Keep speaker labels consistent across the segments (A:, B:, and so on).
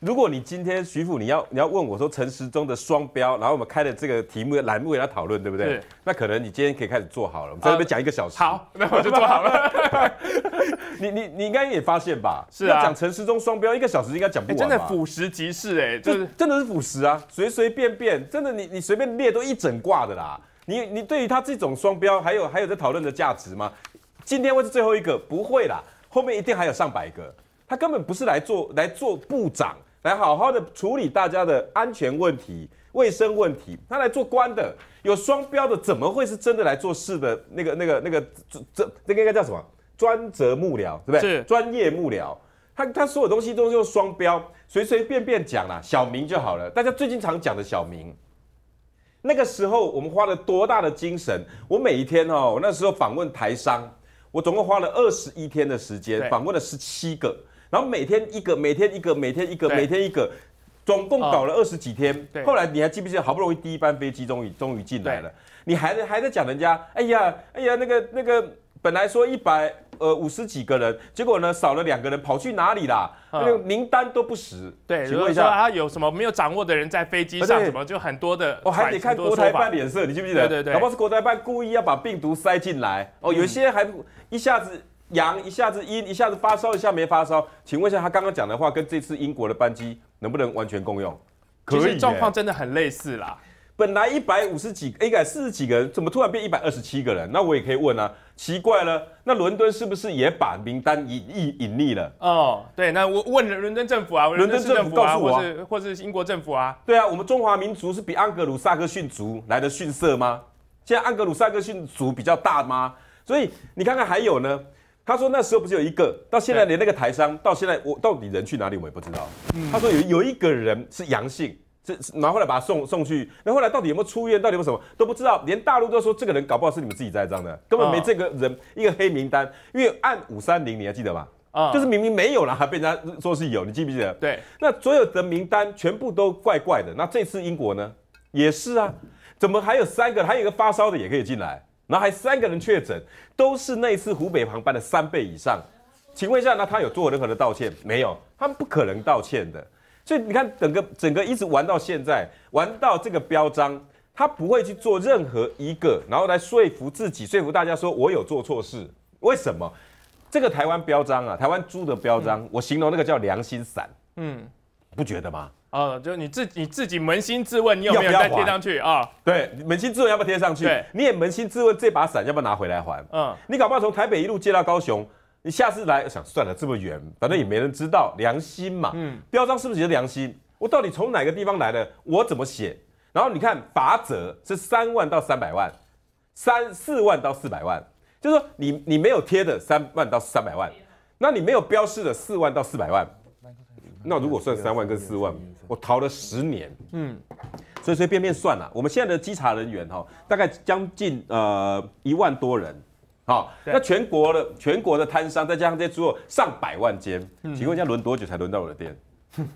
A: 如果你今天徐副你要你要问我说陈时中的双标，然后我们开了这个题目栏目给他讨论，对不对？那可能你今天可以开始做好了。我们在那边讲一个小时。好，那我就做好了。你你你应该也发现吧？是啊，讲陈时中双标一个小时应该讲不完。真的腐蚀即是哎，就是真的是腐蚀啊，随随便便真的你你随便列都一整挂的啦。你你对于他这种双标还有还有在讨论的价值吗？今天会是最后一个，不会啦，后面一定还有上百个。他根本不是来做来做部长。来好好的处理大家的安全问题、卫生问题。他来做官的，有双标的，怎么会是真的来做事的那个、那个、那个？这这应该叫什么？专责幕僚，对不对？是专业幕僚。他他所有东西都是用双标，随随便便讲了小明就好了。大家最近常讲的小明，那个时候我们花了多大的精神？我每一天哦，那时候访问台商，我总共花了二十一天的时间，访问了十七个。然后每天一个，每天一个，每天一个，每天一个，总共搞了二十几天。对。后来你还记不记得，好不容易第一班飞机终于终于进来了，你还还在讲人家？哎呀，哎呀，那个那个，本来说一百呃五十几个人，结果呢少了两个人，跑去哪里啦？那个名单都不实。对，问一下，啊，有什么没有掌握的人在飞机上，什么就很多的。哦，还得看国台办脸色，你记不记得？对对对。哪怕是国台办故意要把病毒塞进来哦，有些还一下子。阳一下子阴一下子发烧一下没发烧，请问一下他刚刚讲的话跟这次英国的班机能不能完全共用？可是状况真的很类似啦。本来一百五十几，应该四十几个人，怎么突然变一百二十七个人？那我也可以问啊，奇怪了，那伦敦是不是也把名单隐隐匿了？
B: 哦，对，那我问伦敦政府啊，伦敦政府告诉我，或是英国政府啊？
A: 对啊，我们中华民族是比安格鲁萨克逊族来的逊色吗？现在安格鲁萨克逊族比较大吗？所以你看看还有呢。他说那时候不是有一个，到现在连那个台商到现在我到底人去哪里我们也不知道。他说有有一个人是阳性，这拿回来把他送送去，那后来到底有没有出院，到底有什么都不知道，连大陆都说这个人搞不好是你们自己栽赃的，根本没这个人一个黑名单，因为按五三零你还记得吗？啊，就是明明没有了还被人家说是有，你记不记得？对，那所有的名单全部都怪怪的。那这次英国呢也是啊，怎么还有三个，还有一个发烧的也可以进来？然后还三个人确诊，都是那次湖北航班的三倍以上。请问一下，那他有做任何的道歉没有？他们不可能道歉的。所以你看，整个整个一直玩到现在，玩到这个标章，他不会去做任何一个，然后来说服自己、说服大家，说我有做错事。为什么？这个台湾标章啊，台湾猪的标章，我形容那个叫良心散，嗯，不觉得吗？
B: 啊，就你自己你自己扪心自问，你要不要贴上去啊？
A: 对，扪心自问要不要贴上去？你也扪心自问，这把伞要不要拿回来还？嗯，你搞不好从台北一路借到高雄，你下次来想算了，这么远，反正也没人知道，良心嘛。嗯，标章是不是也是良心？我到底从哪个地方来的？我怎么写？然后你看，罚则是三万到三百万，三四万到四百万，就是说你你没有贴的三万到三百万，那你没有标示的四万到四百万。那如果算三万跟四万，我逃了十年，嗯，随随便便算了。我们现在的稽查人员哈，大概将近呃一万多人，好，那全国的全国的摊商再加上这些肉上百万间，请问一下轮多久才轮到我的店？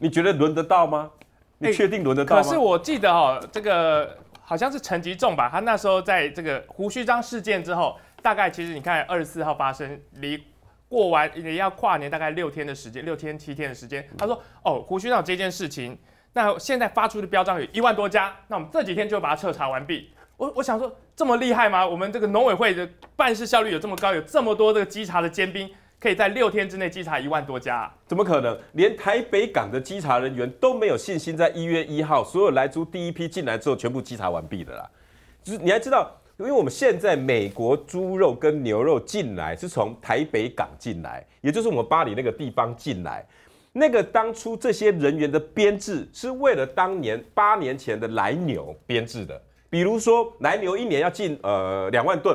A: 你觉得轮得到吗？你确定轮得到吗？可是
B: 我记得哦，这个好像是陈吉仲吧？他那时候在这个胡须章事件之后，大概其实你看二十四号发生离。过完也要跨年，大概六天的时间，六天七天的时间。他说：“哦，胡须长这件事情，那现在发出的标章有一万多家，那我们这几天就把它彻查完毕。”我我想说，这么厉害吗？我们这个农委会的办事效率有这么高，有这么多这个稽查的尖兵，可以在六天之内稽查一万多家？
A: 怎么可能？连台北港的稽查人员都没有信心，在一月一号所有来租第一批进来之后，全部稽查完毕的啦。就是你还知道。因为我们现在美国猪肉跟牛肉进来是从台北港进来，也就是我们巴黎那个地方进来。那个当初这些人员的编制是为了当年八年前的来牛编制的。比如说来牛一年要进呃两万吨，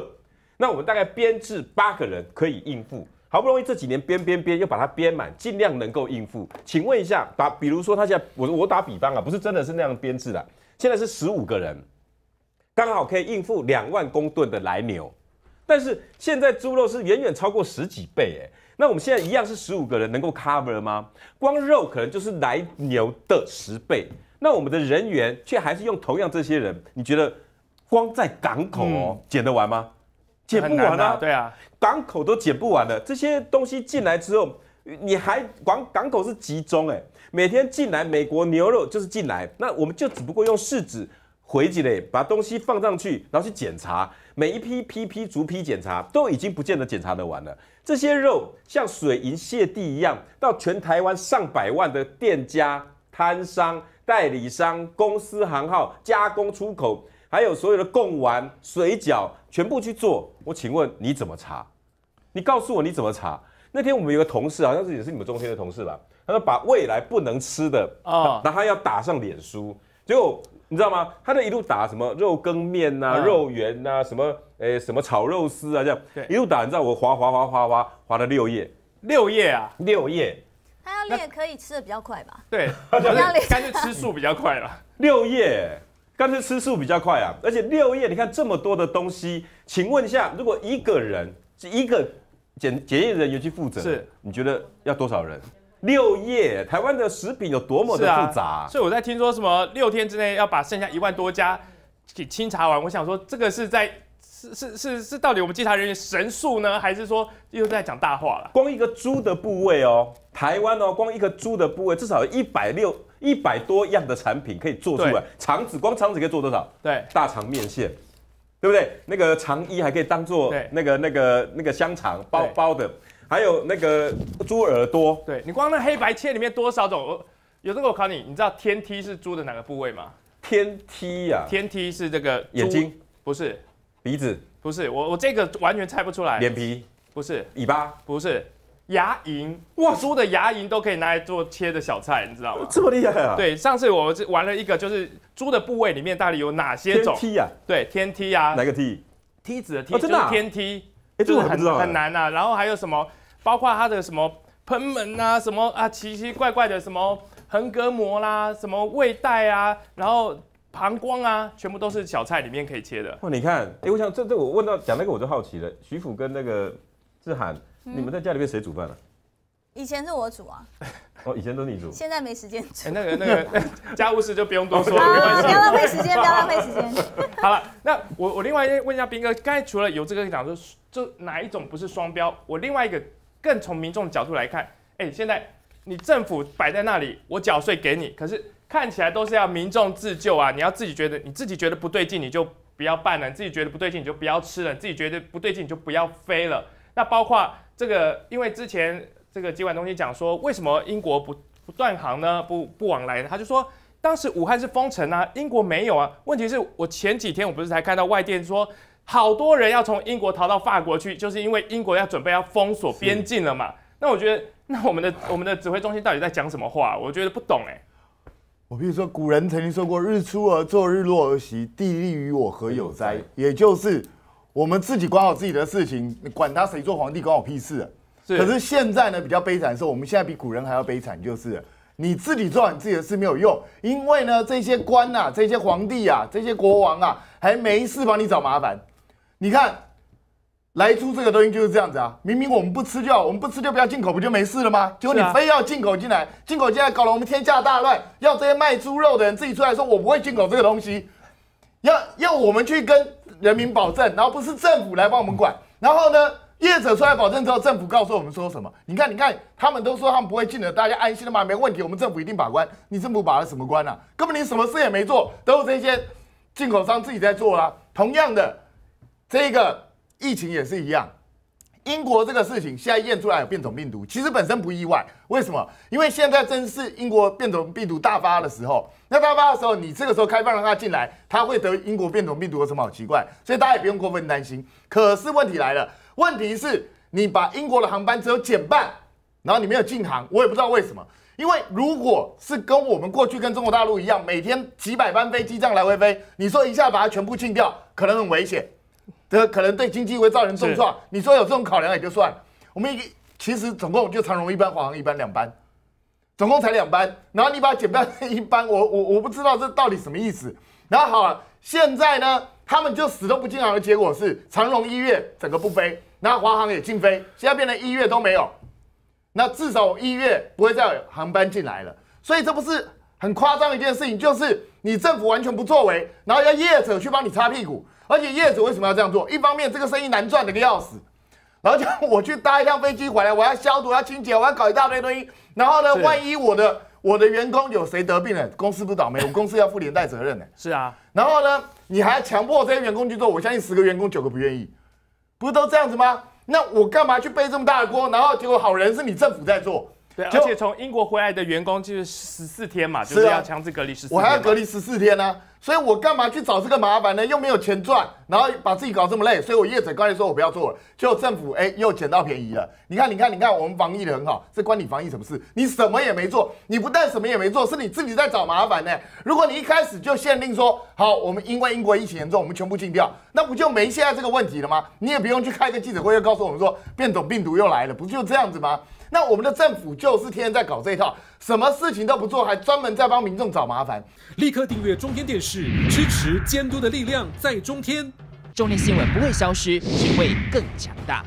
A: 那我们大概编制八个人可以应付。好不容易这几年编编编又把它编满，尽量能够应付。请问一下，把比如说他现在我我打比方啊，不是真的是那样编制的，现在是十五个人。刚好可以应付两万公吨的来牛，但是现在猪肉是远远超过十几倍哎，那我们现在一样是十五个人能够 cover 吗？光肉可能就是来牛的十倍，那我们的人员却还是用同样这些人，你觉得光在港口哦捡得完吗？捡不完啊，对啊，港口都捡不完了，这些东西进来之后，你还港港口是集中哎，每天进来美国牛肉就是进来，那我们就只不过用试纸。回几类，把东西放上去，然后去检查，每一批批批逐批检查，都已经不见得检查得完了。这些肉像水银泻地一样，到全台湾上百万的店家、摊商、代理商、公司行号、加工出口，还有所有的贡丸、水饺，全部去做。我请问你怎么查？你告诉我你怎么查？那天我们有个同事，好像是也是你们中心的同事吧？他说把未来不能吃的啊，然他要打上脸书。就你知道吗？他那一路打什么肉羹面呐、肉圆呐、什么诶、什么炒肉丝啊，这样一路打。你知道我划划划划划划了六页，六页啊，六页。
B: 他要练可以吃的比较快吧？
A: 对，就要练，干脆吃素比较快了。六页，干脆吃素比较快啊！而且六页，你看这么多的东西，请问一下，如果一个人一个检检验人员去负责，是你觉得要多少人？六页，台湾的食品有多么的复杂，
B: 所以我在听说什么六天之内要把剩下一万多家给清查完，我想说这个是在是是是是到底我们稽查人员神速呢，还是说又在讲
A: 大话了？光一个猪的部位哦，台湾哦，光一个猪的部位至少有一百六一百多样的产品可以做出来，肠子光肠子可以做多少？对，大肠面线，对不对？那个肠衣还可以当做那个那个那个香肠包包的。还有那个猪耳朵，对你
B: 光那黑白切里面多少种？有这个我考你，你知道天梯是猪的哪个部位吗？
A: 天梯啊，天梯是这个眼睛？不是，鼻子？
B: 不是，我我这个完全猜不出来。脸皮？不是，尾巴？不是，牙龈？哇，猪的牙龈都可以拿来做切的小菜，你知道吗？这
A: 么厉害啊！对，
B: 上次我玩了一个，就是猪的部位里面到底有哪些种？天梯啊，对，天梯啊，哪个梯？梯子的梯，真的啊，天梯。哎，这个很很难啊。然后还有什么，包括它的什么喷门啊，什么啊，奇奇怪怪的什么横膈膜啦，什么胃袋啊，然后膀胱啊，全部都是小菜里面可以切
A: 的。哇，你看，哎，我想这这我问到讲那个我就好奇了，徐福跟那个志涵，你们在家里面谁煮饭啊？
B: 以前是我煮啊。
A: 哦，以前都你煮，
B: 现在没时间。哎，那个那个，家 务事就不用多说，没关系，不要浪费时间，不要浪
A: 费时间。好了，
B: 那我我另外问一下斌哥，刚才除了有这个讲说，就哪一种不是双标？我另外一个更从民众角度来看，哎，现在你政府摆在那里，我缴税给你，可是看起来都是要民众自救啊！你要自己觉得你自己觉得不对劲，你就不要办了；你自己觉得不对劲，你就不要吃了；自己觉得不对劲，你就不要飞了。那包括这个，因为之前。这个机关中心讲说，为什么英国不不断航呢？不不往来？呢？他就说，当时武汉是封城啊，英国没有啊。问题是，我前几天我不是才看到外电说，好多人要从英国逃到法国去，就是因为英国要准备要封锁边境了嘛。那我觉得，那我们的我们的指挥中心到底在讲什么话？我觉得不懂哎。
C: 我比如说，古人曾经说过“日出而作，日落而息，地利与我何有哉？”也就是我们自己管好自己的事情，管他谁做皇帝，管我屁事。可是现在呢，比较悲惨的是，我们现在比古人还要悲惨，就是你自己做你自己的事没有用，因为呢，这些官呐，这些皇帝啊，这些国王啊，还没事帮你找麻烦。你看，来猪这个东西就是这样子啊，明明我们不吃就，好，我们不吃就不要进口，不就没事了吗？结果你非要进口进来，进口进来搞了我们天下大乱。要这些卖猪肉的人自己出来说，我不会进口这个东西，要要我们去跟人民保证，然后不是政府来帮我们管，然后呢？业者出来保证之后，政府告诉我们说什么？你看，你看，他们都说他们不会进的，大家安心了吗？没问题，我们政府一定把关。你政府把了什么关啊？根本你什么事也没做，都是这些进口商自己在做啊。同样的，这个疫情也是一样。英国这个事情现在验出来有变种病毒，其实本身不意外。为什么？因为现在正是英国变种病毒大发的时候。那大发的时候，你这个时候开放让他进来，他会得英国变种病毒有什么好奇怪？所以大家也不用过分担心。可是问题来了。问题是，你把英国的航班只有减半，然后你没有禁航，我也不知道为什么。因为如果是跟我们过去跟中国大陆一样，每天几百班飞机这样来回飞，你说一下把它全部禁掉，可能很危险，这可能对经济会造成重创。你说有这种考量也就算了。我们一个其实总共就长荣一班，华航一班，两班，总共才两班。然后你把它减半一班，我我我不知道这到底什么意思。然后好了，现在呢，他们就死都不进航的结果是，长荣一月整个不飞。然后华航也禁飞，现在变成一月都没有，那至少一月不会再有航班进来了。所以这不是很夸张一件事情，就是你政府完全不作为，然后要业者去帮你擦屁股。而且业者为什么要这样做？一方面这个生意难赚的要死，然后就我去搭一辆飞机回来，我要消毒、要清洁、我要搞一大堆东西。然后呢，万一我的我的员工有谁得病了，公司不倒霉，我公司要负连带责任的。是啊，然后呢，你还强迫这些员工去做，我相信十个员工九个不愿意。不都这样子吗？那我干嘛去背这么大的锅？然后结果好人是你政府在做，对。而且从英国回来的员工就是十四天嘛，就是要强制隔离十四天，我还要隔离十四天呢。所以我干嘛去找这个麻烦呢？又没有钱赚，然后把自己搞这么累。所以我业子刚才说我不要做了。结果政府哎又捡到便宜了。你看，你看，你看，我们防疫的很好，这关你防疫什么事？你什么也没做，你不但什么也没做，是你自己在找麻烦呢。如果你一开始就限定说好，我们因为英国疫情严重，我们全部禁掉，那不就没现在这个问题了吗？你也不用去开个记者会又告诉我们说变种病毒又来了，不就这样子吗？那我们的政府就是天天在搞这一套。什么事情都不做，还专门在帮民众找麻烦。立刻订阅中天电视，支持监督的力量在中天。中天新闻不会消失，只会更强大。